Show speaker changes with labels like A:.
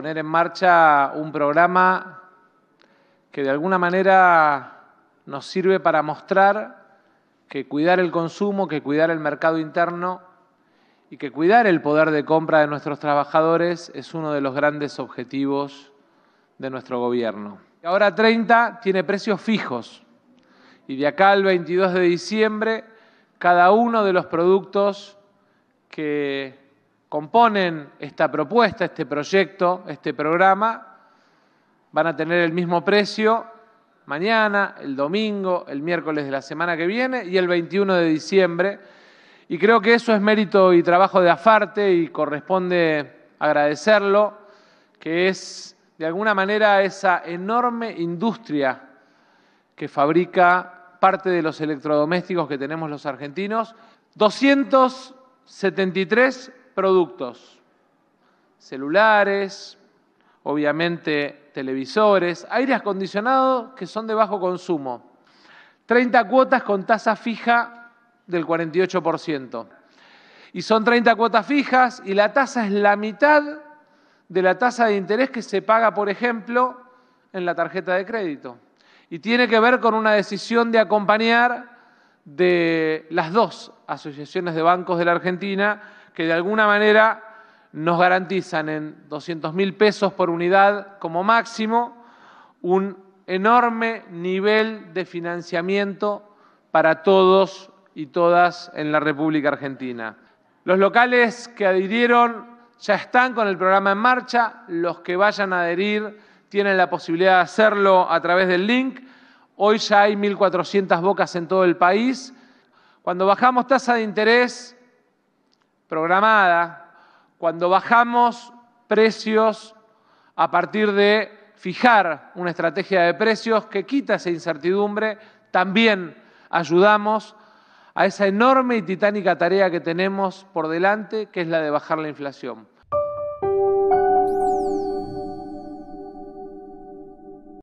A: poner en marcha un programa que de alguna manera nos sirve para mostrar que cuidar el consumo, que cuidar el mercado interno y que cuidar el poder de compra de nuestros trabajadores es uno de los grandes objetivos de nuestro gobierno. Ahora 30 tiene precios fijos y de acá al 22 de diciembre cada uno de los productos que componen esta propuesta, este proyecto, este programa, van a tener el mismo precio mañana, el domingo, el miércoles de la semana que viene y el 21 de diciembre. Y creo que eso es mérito y trabajo de Afarte y corresponde agradecerlo, que es de alguna manera esa enorme industria que fabrica parte de los electrodomésticos que tenemos los argentinos. 273 productos, celulares, obviamente televisores, aire acondicionado que son de bajo consumo, 30 cuotas con tasa fija del 48%. Y son 30 cuotas fijas y la tasa es la mitad de la tasa de interés que se paga, por ejemplo, en la tarjeta de crédito. Y tiene que ver con una decisión de acompañar de las dos asociaciones de bancos de la Argentina que de alguna manera nos garantizan en 200 mil pesos por unidad como máximo un enorme nivel de financiamiento para todos y todas en la República Argentina. Los locales que adhirieron ya están con el programa en marcha, los que vayan a adherir tienen la posibilidad de hacerlo a través del link. Hoy ya hay 1.400 bocas en todo el país. Cuando bajamos tasa de interés, programada, cuando bajamos precios a partir de fijar una estrategia de precios que quita esa incertidumbre, también ayudamos a esa enorme y titánica tarea que tenemos por delante, que es la de bajar la inflación.